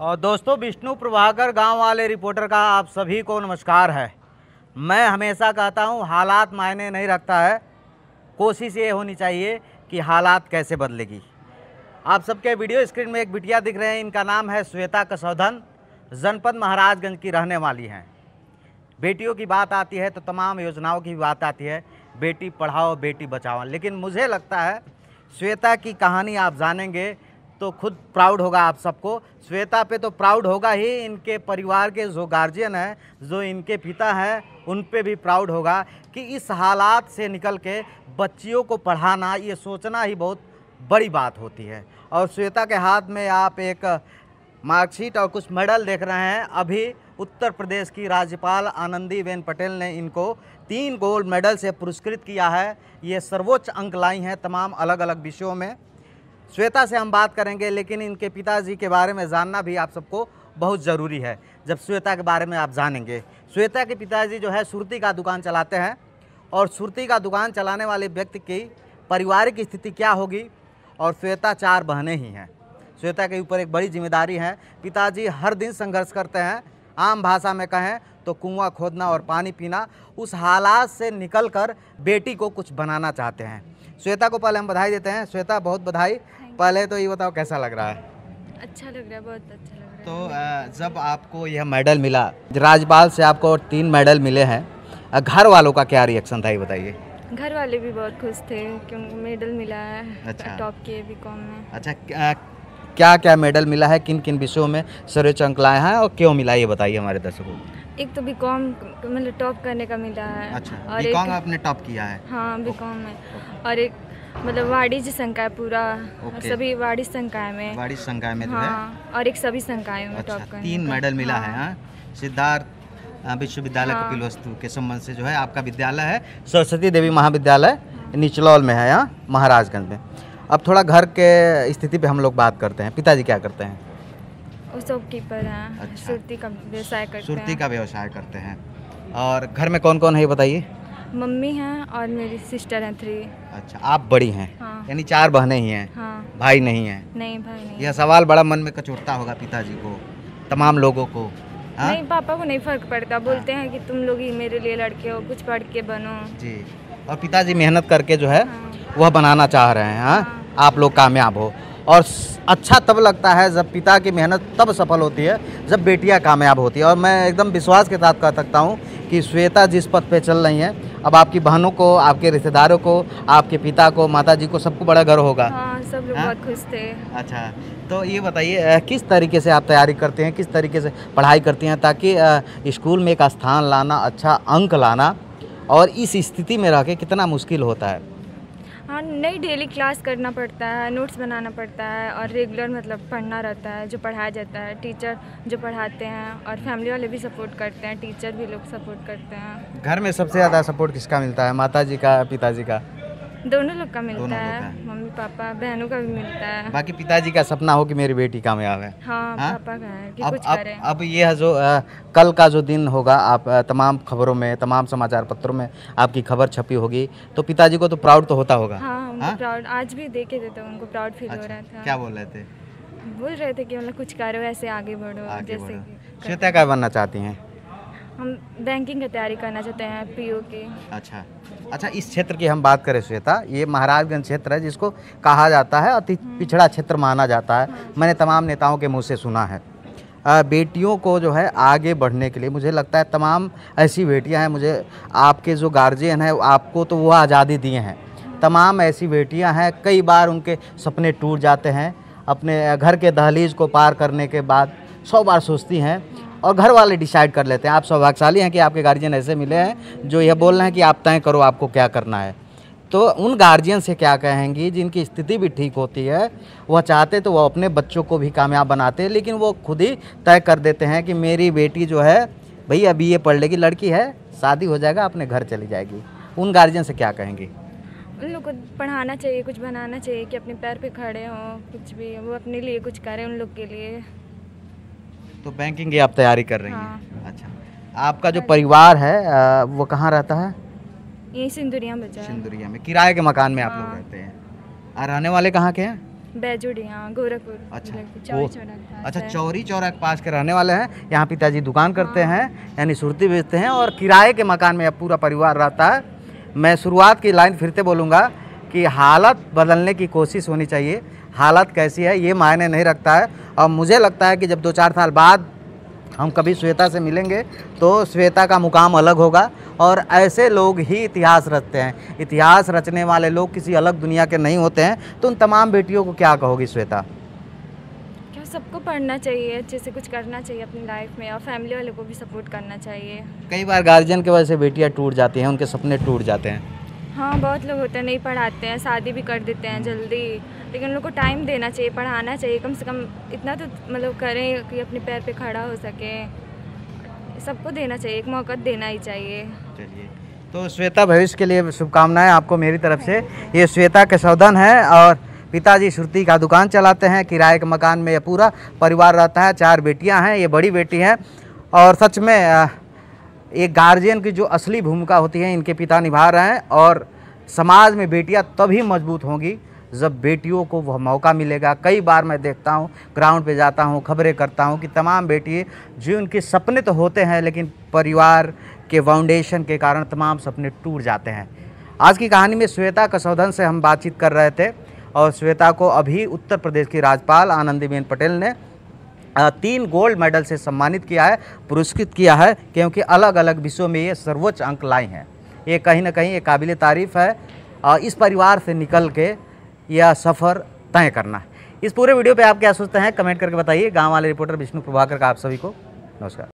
और दोस्तों विष्णु प्रभाकर गांव वाले रिपोर्टर का आप सभी को नमस्कार है मैं हमेशा कहता हूं हालात मायने नहीं रखता है कोशिश ये होनी चाहिए कि हालात कैसे बदलेगी आप सबके वीडियो स्क्रीन में एक बिटिया दिख रहे हैं इनका नाम है श्वेता कसौधन जनपद महाराजगंज की रहने वाली हैं बेटियों की बात आती है तो तमाम योजनाओं की बात आती है बेटी पढ़ाओ बेटी बचाओ लेकिन मुझे लगता है श्वेता की कहानी आप जानेंगे तो खुद प्राउड होगा आप सबको श्वेता पे तो प्राउड होगा ही इनके परिवार के जो गार्जियन हैं जो इनके पिता हैं उन पे भी प्राउड होगा कि इस हालात से निकल के बच्चियों को पढ़ाना ये सोचना ही बहुत बड़ी बात होती है और श्वेता के हाथ में आप एक मार्कशीट और कुछ मेडल देख रहे हैं अभी उत्तर प्रदेश की राज्यपाल आनंदीबेन पटेल ने इनको तीन गोल्ड मेडल से पुरस्कृत किया है ये सर्वोच्च अंक लाई हैं तमाम अलग अलग विषयों में श्वेता से हम बात करेंगे लेकिन इनके पिताजी के बारे में जानना भी आप सबको बहुत ज़रूरी है जब श्वेता के बारे में आप जानेंगे श्वेता के पिताजी जो है सुरती का दुकान चलाते हैं और सुरती का दुकान चलाने वाले व्यक्ति की पारिवारिक स्थिति क्या होगी और श्वेता चार बहने ही हैं श्वेता के ऊपर एक बड़ी जिम्मेदारी है पिताजी हर दिन संघर्ष करते हैं आम भाषा में कहें तो कुआं खोदना और पानी पीना उस हालात से निकलकर बेटी को कुछ बनाना चाहते हैं श्वेता को पहले हम बधाई देते हैं श्वेता बहुत बधाई पहले तो ये बताओ कैसा लग रहा है अच्छा लग रहा है बहुत अच्छा लग रहा तो, है तो जब आपको यह मेडल मिला राजपाल से आपको तीन मेडल मिले हैं घर वालों का क्या रिएक्शन था ये बताइए घर वाले भी बहुत खुश थे क्योंकि मेडल मिला है अच्छा टॉप के बी कॉम में अच्छा क्या क्या मेडल मिला है किन किन विषयों में सर्वोच्च अंक लाए हैं और क्यों मिला ये बताइए हमारे दर्शकों को एक तो बी कॉम मतलब टॉप करने का मिला है अच्छा और एक, आपने टॉप किया है हाँ बीकॉम में और एक मतलब वाणिज्य संकाय पूरा सभी वाणिज्य संकाय में वाणिज्य संकाय में तो हाँ, और एक सभी संकाय में अच्छा, टॉप तीन मेडल मिला है हाँ। हाँ? सिद्धार्थ विश्वविद्यालय हाँ, कपिल वस्तु के संबंध से जो है आपका विद्यालय है सरस्वती देवी महाविद्यालय हाँ। निचलौल में है यहाँ महाराजगंज में अब थोड़ा घर के स्थिति पे हम लोग बात करते हैं पिताजी क्या करते हैं अच्छा। सुरती का व्यवसाय करते हैं। और घर में कौन कौन है बताइए मम्मी हैं और मेरी सिस्टर हैं थ्री अच्छा आप बड़ी हैं हाँ। यानी चार बहनें ही हैं हाँ। भाई नहीं है नहीं भाई नहीं यह सवाल बड़ा मन में कचोटता होगा पिताजी को तमाम लोगों को हाँ? नहीं पापा को नहीं फर्क पड़ता हाँ। बोलते हैं कि तुम लोग ही मेरे लिए लड़के हो कुछ पढ़ के बनो जी और पिताजी मेहनत करके जो है हाँ। वह बनाना चाह रहे हैं हाँ? हाँ। आप लोग कामयाब हो और अच्छा तब लगता है जब पिता की मेहनत तब सफल होती है जब बेटियां कामयाब होती है और मैं एकदम विश्वास के साथ कह सकता हूँ कि श्वेता जिस पथ पे चल रही हैं अब आपकी बहनों को आपके रिश्तेदारों को आपके पिता को माता जी को सबको बड़ा गर्व होगा हाँ, सब लोग हाँ? बहुत खुश थे अच्छा तो ये बताइए किस तरीके से आप तैयारी करते हैं किस तरीके से पढ़ाई करती हैं ताकि स्कूल में एक स्थान लाना अच्छा अंक लाना और इस स्थिति में रह के कितना मुश्किल होता है हाँ नहीं डेली क्लास करना पड़ता है नोट्स बनाना पड़ता है और रेगुलर मतलब पढ़ना रहता है जो पढ़ाया जाता है टीचर जो पढ़ाते हैं और फैमिली वाले भी सपोर्ट करते हैं टीचर भी लोग सपोर्ट करते हैं घर में सबसे ज़्यादा सपोर्ट किसका मिलता है माता जी का पिताजी का दोनों लोग का मिलता है मम्मी पापा बहनों का भी मिलता है बाकी पिताजी का सपना हो कि मेरी बेटी कामयाब है हाँ, हाँ? पापा का है कि अब, कुछ अब, करें। अब ये जो आ, कल का जो दिन होगा आप तमाम खबरों में तमाम समाचार पत्रों में आपकी खबर छपी होगी तो पिताजी को तो प्राउड तो होता होगा हाँ, तो हाँ? प्राउड आज भी देखे थे तो उनको प्राउड फील हो अच्छा, रहा था क्या बोल रहे थे बोल रहे थे कि मतलब कुछ करो ऐसे आगे बढ़ो जैसे श्वेता क्या बनना चाहती हैं हम बैंकिंग की तैयारी करना चाहते हैं पीओ की अच्छा अच्छा इस क्षेत्र की हम बात करें श्वेता ये महाराजगंज क्षेत्र है जिसको कहा जाता है अति पिछड़ा क्षेत्र माना जाता है मैंने तमाम नेताओं के मुँह से सुना है बेटियों को जो है आगे बढ़ने के लिए मुझे लगता है तमाम ऐसी बेटियां हैं मुझे आपके जो गार्जियन हैं आपको तो वो आज़ादी दिए हैं तमाम ऐसी बेटियां हैं कई बार उनके सपने टूट जाते हैं अपने घर के दहलीज को पार करने के बाद सौ बार सोचती हैं और घर वाले डिसाइड कर लेते हैं आप सौभाग्यशाली हैं कि आपके गार्जियन ऐसे मिले हैं जो यह बोल रहे हैं कि आप तय करो आपको क्या करना है तो उन गार्जियन से क्या कहेंगी जिनकी स्थिति भी ठीक होती है वह चाहते तो वह अपने बच्चों को भी कामयाब बनाते हैं लेकिन वो खुद ही तय कर देते हैं कि मेरी बेटी जो है भैया अभी ये पढ़ लेगी लड़की है शादी हो जाएगा अपने घर चली जाएगी उन गार्जियन से क्या कहेंगी उन लोग को पढ़ाना चाहिए कुछ बनाना चाहिए कि अपने पैर पे खड़े हों कुछ भी वो अपने लिए कुछ करें उन लोग के लिए तो बैंकिंग की आप तैयारी कर रही हैं हाँ। अच्छा आपका जो परिवार है वो कहाँ रहता है सिंदुरिया सिंदुरिया में किराए के मकान में आप लोग हाँ। रहते हैं और रहने वाले कहाँ के हैं बैजुड़िया गोरखपुर अच्छा चौरी अच्छा चौरी चौरा के पास के रहने वाले हैं यहाँ पिताजी दुकान हाँ। करते हैं यानी सुरती बेचते हैं और किराए के मकान में अब पूरा परिवार रहता है मैं शुरुआत की लाइन फिरते बोलूँगा कि हालत बदलने की कोशिश होनी चाहिए हालत कैसी है ये मायने नहीं रखता है और मुझे लगता है कि जब दो चार साल बाद हम कभी श्वेता से मिलेंगे तो श्वेता का मुकाम अलग होगा और ऐसे लोग ही इतिहास रचते हैं इतिहास रचने वाले लोग किसी अलग दुनिया के नहीं होते हैं तो उन तमाम बेटियों को क्या कहोगी श्वेता क्या सबको पढ़ना चाहिए अच्छे से कुछ करना चाहिए अपनी लाइफ में और फैमिली वालों को भी सपोर्ट करना चाहिए कई बार गार्जियन की वजह से बेटियाँ टूट जाती हैं उनके सपने टूट जाते हैं हाँ बहुत लोग होते हैं नहीं पढ़ाते हैं शादी भी कर देते हैं जल्दी लेकिन उन लोग को टाइम देना चाहिए पढ़ाना चाहिए कम से कम इतना तो मतलब करें कि अपने पैर पे खड़ा हो सके सबको देना चाहिए एक मौका देना ही चाहिए चलिए तो श्वेता भविष्य के लिए शुभकामनाएं आपको मेरी तरफ से ये श्वेता के सौदन है और पिताजी श्रुति का दुकान चलाते हैं किराए के मकान में यह पूरा परिवार रहता है चार बेटियाँ हैं ये बड़ी बेटी हैं और सच में ये गार्जियन की जो असली भूमिका होती है इनके पिता निभा रहे हैं और समाज में बेटियां तभी मजबूत होंगी जब बेटियों को वह मौका मिलेगा कई बार मैं देखता हूँ ग्राउंड पे जाता हूँ खबरें करता हूँ कि तमाम बेटी जो उनके सपने तो होते हैं लेकिन परिवार के फाउंडेशन के कारण तमाम सपने टूट जाते हैं आज की कहानी में श्वेता कसौधन से हम बातचीत कर रहे थे और श्वेता को अभी उत्तर प्रदेश की राज्यपाल आनंदीबेन पटेल ने तीन गोल्ड मेडल से सम्मानित किया है पुरस्कृत किया है क्योंकि अलग अलग विषयों में ये सर्वोच्च अंक लाए हैं ये कहीं ना कहीं ये काबिल तारीफ़ है और इस परिवार से निकल के यह सफ़र तय करना है इस पूरे वीडियो पे आप क्या सोचते हैं कमेंट करके बताइए गांव वाले रिपोर्टर विष्णु प्रभाकर का आप सभी को नमस्कार